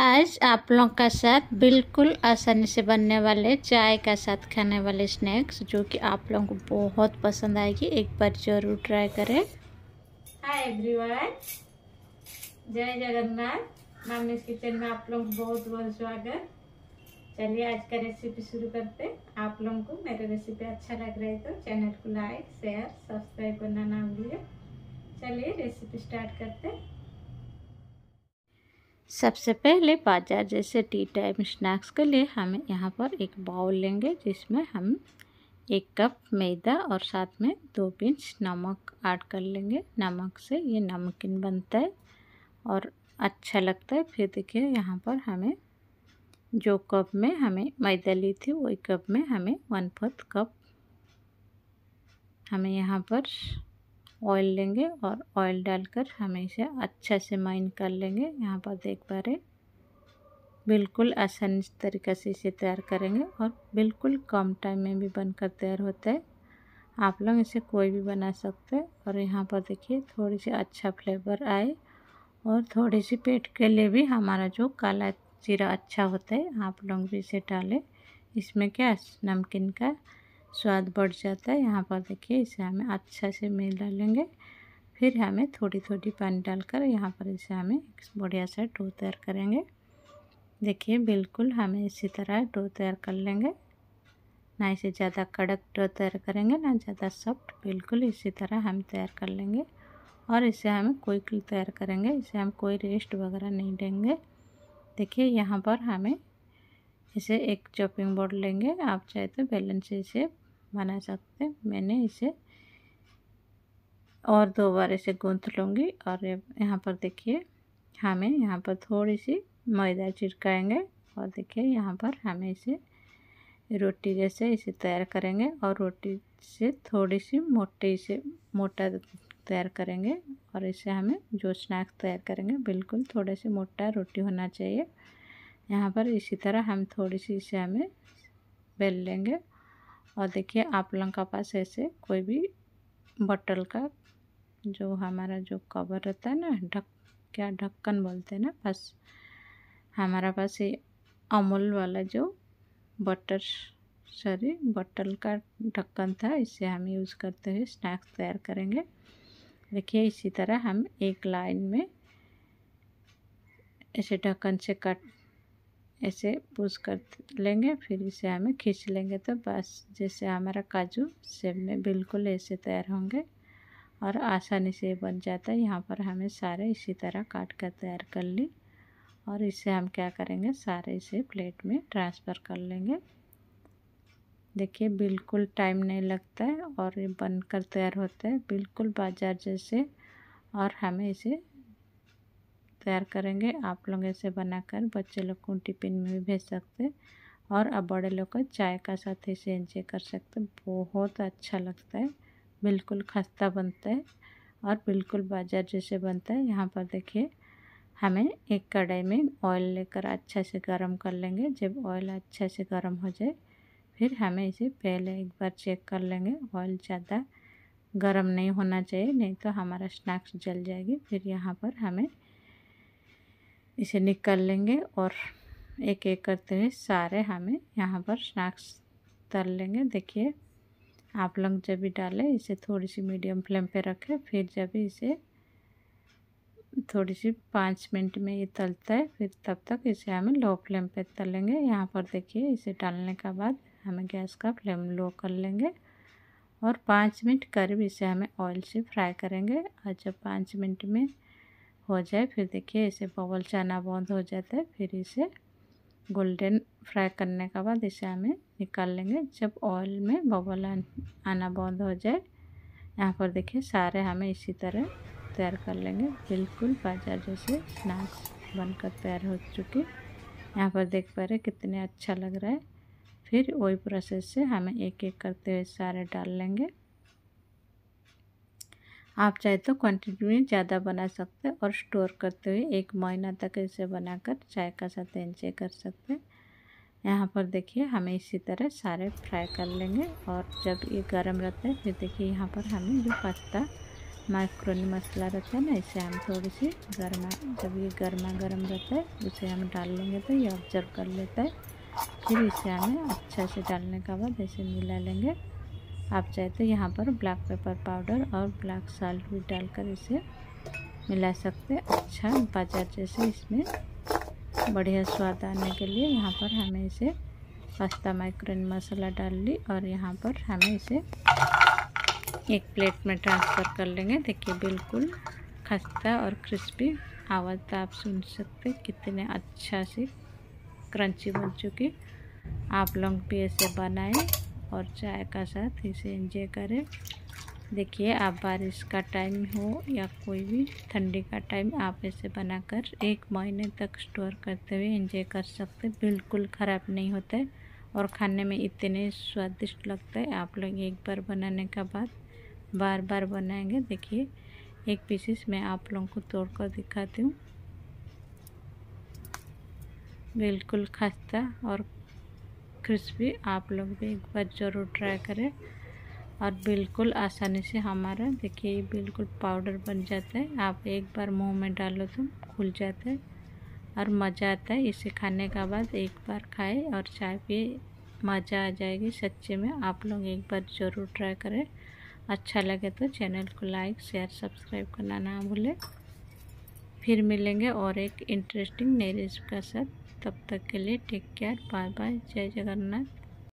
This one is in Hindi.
आज आप लोग का साथ बिल्कुल आसानी से बनने वाले चाय का साथ खाने वाले स्नैक्स जो कि आप लोगों को बहुत पसंद आएगी एक बार जरूर ट्राई करें हाय एवरीवन जय जगन्नाथ मामनीस किचन में आप लोग को बहुत बहुत स्वागत चलिए आज का रेसिपी शुरू करते आप लोगों को मेरा रेसिपी अच्छा लग रहा है तो चैनल को लाइक शेयर सब्सक्राइब करना ना भूलिए चलिए रेसिपी स्टार्ट करते हैं सबसे पहले बाजार जैसे टी टाइम स्नैक्स के लिए हम यहाँ पर एक बाउल लेंगे जिसमें हम एक कप मैदा और साथ में दो पिंच नमक ऐड कर लेंगे नमक से ये नमकीन बनता है और अच्छा लगता है फिर देखिए यहाँ पर हमें जो कप में हमें मैदा ली थी वही कप में हमें वन फोर्थ कप हमें यहाँ पर ऑयल लेंगे और ऑयल डालकर हमें इसे अच्छे से माइन कर लेंगे यहाँ पर देख पा रहे बिल्कुल आसानी तरीक़े से इसे तैयार करेंगे और बिल्कुल कम टाइम में भी बनकर तैयार होता है आप लोग इसे कोई भी बना सकते हैं और यहाँ पर देखिए थोड़ी सी अच्छा फ्लेवर आए और थोड़ी सी पेट के लिए भी हमारा जो काला जीरा अच्छा होता है आप लोग भी इसे डालें इसमें क्या नमकीन का स्वाद बढ़ जाता है यहाँ पर देखिए इसे हमें अच्छा से मिल डालेंगे फिर हमें थोड़ी थोड़ी पानी डालकर यहाँ पर इसे हमें बढ़िया सा डो तैयार करेंगे देखिए बिल्कुल हमें इसी तरह डो तैयार कर लेंगे ना इसे ज़्यादा कड़क डो तैयार करेंगे ना ज़्यादा सॉफ्ट बिल्कुल इसी तरह हम तैयार कर लेंगे और इसे हम क्विक तैयार करेंगे इसे हम कोई रेस्ट वगैरह नहीं देंगे देखिए यहाँ पर हमें इसे एक चॉपिंग बोर्ड लेंगे आप चाहे तो बैलेंस इसे बना सकते हैं मैंने इसे और दो बार इसे गूंथ लूँगी और यहाँ पर देखिए हमें यहाँ पर थोड़ी सी मैदा छिड़काएँगे और देखिए यहाँ पर हमें इसे रोटी जैसे इसे तैयार करेंगे और रोटी से थोड़ी सी मोटी इसे मोटा तैयार करेंगे और इसे हमें जो स्नैक्स तैयार करेंगे बिल्कुल थोड़े से मोटा रोटी होना चाहिए यहाँ पर इसी तरह हम थोड़ी सी इसे हमें बेल लेंगे और देखिए आप लोगों का पास ऐसे कोई भी बटल का जो हमारा जो कवर रहता है ना ढक क्या ढक्कन बोलते हैं ना बस हमारा पास ये अमूल वाला जो बटर सॉरी बटल का ढक्कन था इसे हम यूज़ करते हुए स्नैक्स तैयार करेंगे देखिए इसी तरह हम एक लाइन में ऐसे ढक्कन से कट ऐसे पुश कर लेंगे फिर इसे हमें खींच लेंगे तो बस जैसे हमारा काजू सेब में बिल्कुल ऐसे तैयार होंगे और आसानी से बन जाता है यहाँ पर हमें सारे इसी तरह काट कर तैयार कर ली और इसे हम क्या करेंगे सारे इसे प्लेट में ट्रांसफ़र कर लेंगे देखिए बिल्कुल टाइम नहीं लगता है और ये बनकर तैयार होता है बिल्कुल बाजार जैसे और हमें इसे तैयार करेंगे आप लोग ऐसे बनाकर बच्चे लोग को टिफिन में भी भेज सकते और अब बड़े लोग को चाय का साथ इसे एंजॉय कर सकते बहुत अच्छा लगता है बिल्कुल खस्ता बनता है और बिल्कुल बाजार जैसे बनता है यहाँ पर देखिए हमें एक कढ़ाई में ऑयल लेकर अच्छा से गर्म कर लेंगे जब ऑयल अच्छा से गर्म हो जाए फिर हमें इसे पहले एक बार चेक कर लेंगे ऑयल ज़्यादा गर्म नहीं होना चाहिए नहीं तो हमारा स्नैक्स जल जाएगी फिर यहाँ पर हमें इसे निकाल लेंगे और एक एक करते हुए सारे हमें यहाँ पर स्नैक्स तल लेंगे देखिए आप लोग जब भी डालें इसे थोड़ी सी मीडियम फ्लेम पे रखें फिर जब इसे थोड़ी सी पाँच मिनट में ये तलता है फिर तब तक इसे हमें लो फ्लेम पे तलेंगे यहाँ पर देखिए इसे डालने के बाद हमें गैस का फ्लेम लो कर लेंगे और पाँच मिनट करीब इसे हमें ऑयल से फ्राई करेंगे और जब पाँच मिनट में हो जाए फिर देखिए इसे बबल चाना बंद हो जाता है फिर इसे गोल्डन फ्राई करने के बाद इसे हमें निकाल लेंगे जब ऑयल में बबल आना बंद हो जाए यहाँ पर देखिए सारे हमें इसी तरह तैयार कर लेंगे बिल्कुल बाजार जैसे स्नैक्स बनकर तैयार हो चुके यहाँ पर देख पा रहे कितने अच्छा लग रहा है फिर वही प्रोसेस से हमें एक एक करते हुए सारे डाल लेंगे आप चाहे तो क्वांटिटी में ज़्यादा बना सकते हैं और स्टोर करते हुए एक महीना तक इसे बनाकर चाय का साथ एंजॉय कर सकते हैं यहाँ पर देखिए हमें इसी तरह सारे फ्राई कर लेंगे और जब ये गर्म रहता है फिर देखिए यहाँ पर हमें जो पास्ता माइक्रोनी मसाला रहता है ना इसे हम थोड़ी सी गर्मा जब ये गर्मा गर्म रहता है उसे हम डाल लेंगे तो ये ऑब्जर्व कर लेता है फिर इसे हमें अच्छा से डालने के बाद ऐसे मिला लेंगे आप चाहे तो यहाँ पर ब्लैक पेपर पाउडर और ब्लैक साल्ट भी डालकर इसे मिला सकते अच्छा बाजार जैसे इसमें बढ़िया स्वाद आने के लिए यहाँ पर हमें इसे पास्ता माइक्रोन मसाला डाल ली और यहाँ पर हमें इसे एक प्लेट में ट्रांसफ़र कर लेंगे देखिए बिल्कुल खस्ता और क्रिस्पी आवाज़ तो आप सुन सकते कितने अच्छा से क्रंची बन चुकी आप लोग भी ऐसे बनाएं और चाय का साथ इसे एंजॉय करें देखिए आप बारिश का टाइम हो या कोई भी ठंडी का टाइम आप इसे बनाकर एक महीने तक स्टोर करते हुए एंजॉय कर सकते बिल्कुल ख़राब नहीं होते और खाने में इतने स्वादिष्ट लगता है आप लोग एक बार बनाने के बाद बार बार बनाएंगे देखिए एक पीसेस मैं आप लोगों को तोड़ कर दिखाती हूँ बिल्कुल खस्ता और क्रिस्पी आप लोग भी एक बार ज़रूर ट्राई करें और बिल्कुल आसानी से हमारा देखिए ये बिल्कुल पाउडर बन जाता है आप एक बार मुंह में डालो तो खुल जाता है और मज़ा आता है इसे खाने का बाद एक बार खाए और चाय पिए मज़ा आ जाएगी सच्चे में आप लोग एक बार ज़रूर ट्राई करें अच्छा लगे तो चैनल को लाइक शेयर सब्सक्राइब करना ना भूलें फिर मिलेंगे और एक इंटरेस्टिंग नई रेसिपी के साथ तब तक के लिए टेक केयर बाय बाय जय जगन्नाथ